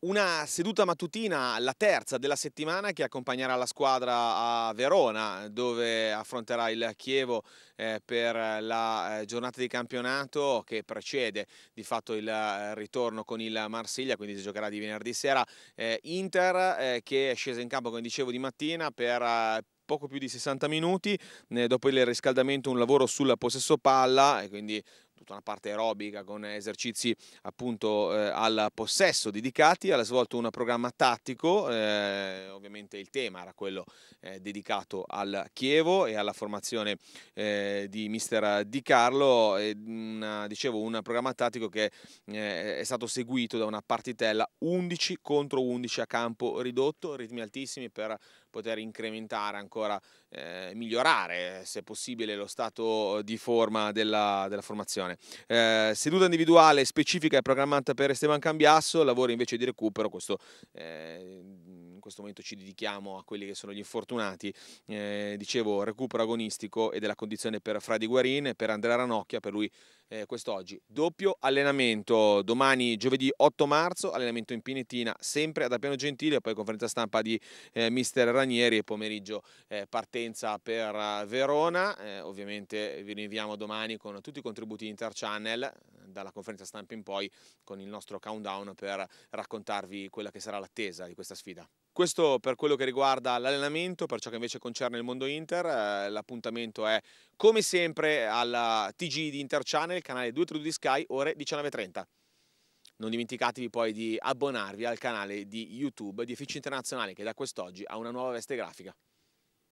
Una seduta mattutina, la terza della settimana, che accompagnerà la squadra a Verona, dove affronterà il Chievo eh, per la eh, giornata di campionato che precede di fatto il eh, ritorno con il Marsiglia, quindi si giocherà di venerdì sera. Inter che è scesa in campo, come dicevo, di mattina per poco più di 60 minuti, dopo il riscaldamento un lavoro sul possesso palla e quindi tutta una parte aerobica con esercizi appunto eh, al possesso dedicati, ha svolto un programma tattico, eh, ovviamente il tema era quello eh, dedicato al Chievo e alla formazione eh, di mister Di Carlo, una, mm, dicevo un programma tattico che eh, è stato seguito da una partitella 11 contro 11 a campo ridotto, ritmi altissimi per poter incrementare ancora, eh, migliorare se possibile lo stato di forma della, della formazione attenzione. Eh, seduta individuale specifica e programmata per Esteban Cambiasso, lavoro invece di recupero, questo, eh, in questo momento ci dedichiamo a quelli che sono gli infortunati, eh, dicevo recupero agonistico e della condizione per Fradi Guarin, per Andrea Ranocchia, per lui eh, quest'oggi. Doppio allenamento domani giovedì 8 marzo, allenamento in Pinetina, sempre ad Appiano Gentile, poi conferenza stampa di eh, mister Ranieri e pomeriggio eh, partenza per eh, Verona. Eh, ovviamente vi rinviamo domani con tutti i contributi Interchannel, dalla conferenza stampa in poi con il nostro countdown per raccontarvi quella che sarà l'attesa di questa sfida. Questo per quello che riguarda l'allenamento, per ciò che invece concerne il mondo Inter, eh, l'appuntamento è come sempre alla TG di Interchannel, canale 232 di Sky, ore 19.30. Non dimenticatevi poi di abbonarvi al canale di YouTube di Efficio Internazionale che da quest'oggi ha una nuova veste grafica.